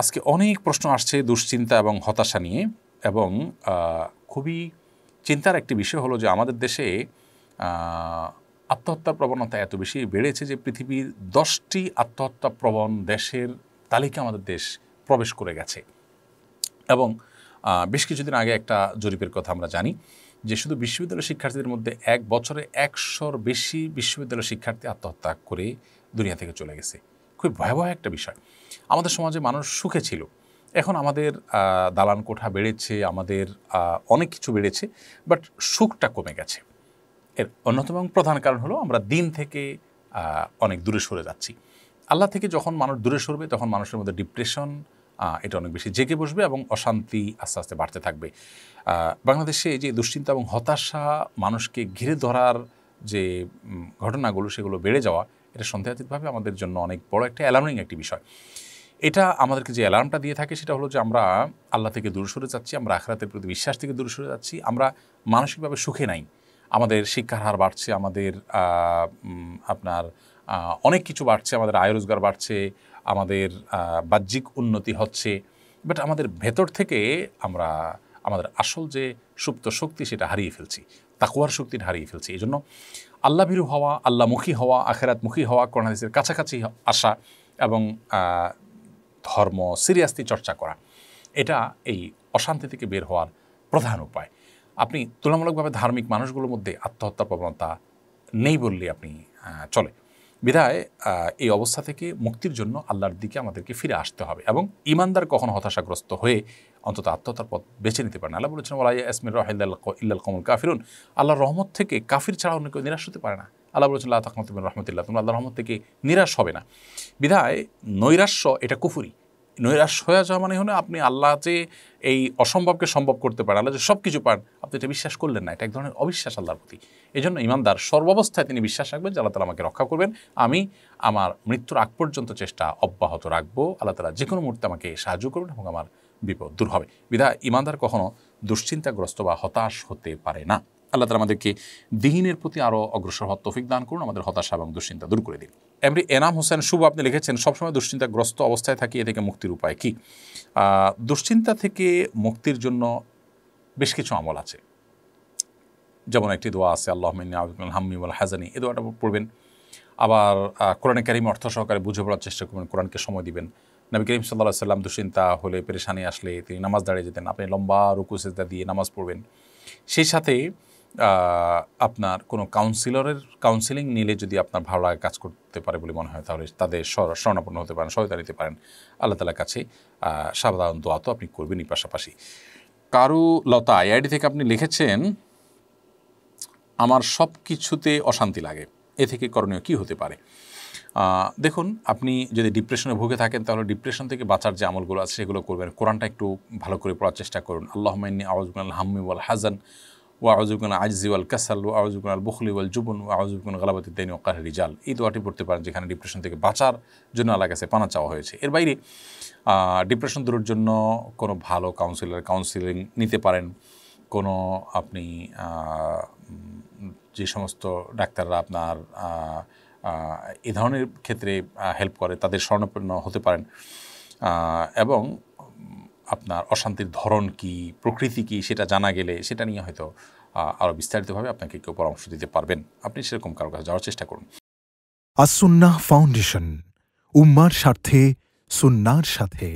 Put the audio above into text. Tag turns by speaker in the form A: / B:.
A: আজকে অনেক প্রশ্ন আসছে দুশ্চিন্তা এবং হতাশা নিয়ে এবং খুবই চিন্তার একটি বিষয় হলো যে আমাদের দেশে আত্মহত্যার প্রবণতা এত বেশি বেড়েছে যে পৃথিবীর দশটি আত্মহত্যা প্রবণ দেশের তালিকা আমাদের দেশ প্রবেশ করে গেছে এবং বেশ কিছুদিন আগে একটা জরিপের কথা আমরা জানি যে শুধু বিশ্ববিদ্যালয় শিক্ষার্থীদের মধ্যে এক বছরে একশোর বেশি বিশ্ববিদ্যালয় শিক্ষার্থী আত্মহত্যা করে দুনিয়া থেকে চলে গেছে খুবই ভয়াবহ একটা বিষয় আমাদের সমাজে মানুষ সুখে ছিল এখন আমাদের দালান কোঠা বেড়েছে আমাদের অনেক কিছু বেড়েছে বাট সুখটা কমে গেছে এর অন্যতম প্রধান কারণ হলো আমরা দিন থেকে অনেক দূরে সরে যাচ্ছি আল্লাহ থেকে যখন মানুষ দূরে সরবে তখন মানুষের মধ্যে ডিপ্রেশন এটা অনেক বেশি জেগে বসবে এবং অশান্তি আস্তে আস্তে বাড়তে থাকবে বাংলাদেশে যে দুশ্চিন্তা এবং হতাশা মানুষকে ঘিরে ধরার যে ঘটনাগুলো সেগুলো বেড়ে যাওয়া এটা সন্দেহাতীতভাবে আমাদের জন্য অনেক বড় একটা অ্যালার্মিং একটি বিষয় এটা আমাদেরকে যে অ্যালার্মটা দিয়ে থাকে সেটা হলো যে আমরা আল্লাহ থেকে দূরে সরে যাচ্ছি আমরা আখরাতের প্রতি বিশ্বাস থেকে দূর সরে যাচ্ছি আমরা মানসিকভাবে সুখে নাই আমাদের শিক্ষার হার বাড়ছে আমাদের আপনার অনেক কিছু বাড়ছে আমাদের আয় রোজগার বাড়ছে আমাদের বাহ্যিক উন্নতি হচ্ছে বাট আমাদের ভেতর থেকে আমরা আমাদের আসল যে সুপ্ত শক্তি সেটা হারিয়ে ফেলছি তাকুয়ার শক্তি হারিয়ে ফেলছে এই জন্য আল্লাহ ভীরু হওয়া আল্লাহমুখী হওয়া আখেরাতমুখী হওয়া কোরআনাদিসের কাছাকাছি আসা এবং ধর্ম সিরিয়াসলি চর্চা করা এটা এই অশান্তি থেকে বের হওয়ার প্রধান উপায় আপনি তুলনামূলকভাবে ধার্মিক মানুষগুলোর মধ্যে আত্মহত্যার প্রবণতা নেই বললে আপনি চলে বিধায় এই অবস্থা থেকে মুক্তির জন্য আল্লাহর দিকে আমাদেরকে ফিরে আসতে হবে এবং ইমানদার কখনো হতাশাগ্রস্ত হয়ে অন্তত আত্মহত্যার পথ বেছে নিতে পারে না আল্লাহ বলেছেন ওলাই আসমির রাহিল্লাল ইল্লাল কমল কাফিরুন আল্লাহর রহমত থেকে কাফির ছাড়া অন্য কেউ নিরাশ হতে পারে না আল্লাহ বলেছেন আল্লাহ তখন রহমতুল্লাহ তোমরা আল্লাহ রহমত থেকে নিরাশ হবে না বিধায় নৈরাশ্য এটা কুফুরি নৈরাশ হয়ে যাওয়া মানে হলে আপনি আল্লাহ যে এই অসম্ভবকে সম্ভব করতে পারেন আল্লাহ যে সব কিছু পান আপনি এটা বিশ্বাস করলেন না এটা এক ধরনের অবিশ্বাস আল্লাহর প্রতি এই জন্য ইমানদার সর্বাবস্থায় তিনি বিশ্বাস রাখবেন যে আল্লাহ তালা আমাকে রক্ষা করবেন আমি আমার মৃত্যুর আগ পর্যন্ত চেষ্টা অব্যাহত রাখবো আল্লাহ তালা যে কোনো মুহূর্তে আমাকে সাহায্য করবেন এবং আমার বিপদ দূর হবে বিধা ইমানদার কখনও দুশ্চিন্তাগ্রস্ত বা হতাশ হতে পারে না আল্লাহ তালা আমাদেরকে দিহিনের প্রতি আরও অগ্রসর হওয়ার তফিক দান করুন আমাদের হতাশা এবং দুশ্চিন্তা দূর করে দিন এমনি এনাম হোসেন শুভ আপনি লিখেছেন সবসময় দুশ্চিন্তাগ্রস্ত অবস্থায় থাকি এ থেকে মুক্তির উপায় কি দুশ্চিন্তা থেকে মুক্তির জন্য বেশ কিছু আমল আছে যেমন একটি দোয়া আছে আল্লাহ হামিউল হাজানি এ দোয়াটা পড়বেন আবার কোরআন কারিম অর্থ সহকারে বুঝে পড়ার চেষ্টা করবেন কোরআনকে সময় দিবেন নবী করিম সাল্লাহ সাল্লাম দুশ্চিন্তা হলে পেরেশানি আসলে তিনি নামাজ দাঁড়িয়ে যেতেন আপনি লম্বা রুকু সেজদা দিয়ে নামাজ পড়বেন সেই সাথে আপনার কোনো কাউন্সিলরের কাউন্সিলিং নিলে যদি আপনার ভালো লাগে কাজ করতে পারে বলে মনে হয় তাহলে তাদের স্মরণাপন্ন হতে পারেন সহায়তা নিতে পারেন আল্লাহ তালার কাছে সাধারণ দোয়া তো আপনি করবেনই পাশাপাশি কারু লতা আইআইডি থেকে আপনি লিখেছেন আমার সব কিছুতে অশান্তি লাগে এ থেকে করণীয় কি হতে পারে দেখুন আপনি যদি ডিপ্রেশনে ভুগে থাকেন তাহলে ডিপ্রেশন থেকে বাঁচার যে আমলগুলো আছে সেগুলো করবেন কোরআনটা একটু ভালো করে পড়ার চেষ্টা করুন আল্লাহ আওয়াজ হাম্মিউল হাজান ওয়াউজুকুন আউজুকান ওয়াল কাসাল ওয়া আউজুকান আল বুখলি ওয়াল জুবন ওয়া আউজুকান গালাবাতি তাইনি ও কাহরি জাল এই দোয়াটি পড়তে পারেন যেখানে ডিপ্রেশন থেকে বাঁচার জন্য আল্লাহ কাছে পানা চাওয়া হয়েছে এর বাইরে ডিপ্রেশন দূরের জন্য কোনো ভালো কাউন্সিলার কাউন্সিলিং নিতে পারেন কোনো আপনি যে সমস্ত ডাক্তাররা আপনার এ ধরনের ক্ষেত্রে হেল্প করে তাদের স্বর্ণপূর্ণ হতে পারেন এবং আপনার অশান্তির ধরন কি প্রকৃতি কি সেটা জানা গেলে সেটা নিয়ে হয়তো আরও বিস্তারিতভাবে আপনাকে কেউ পরামর্শ দিতে পারবেন আপনি সেরকম কারো কাছে যাওয়ার চেষ্টা করুন আসুন্না ফাউন্ডেশন উম্মার স্বার্থে সুন্নার সাথে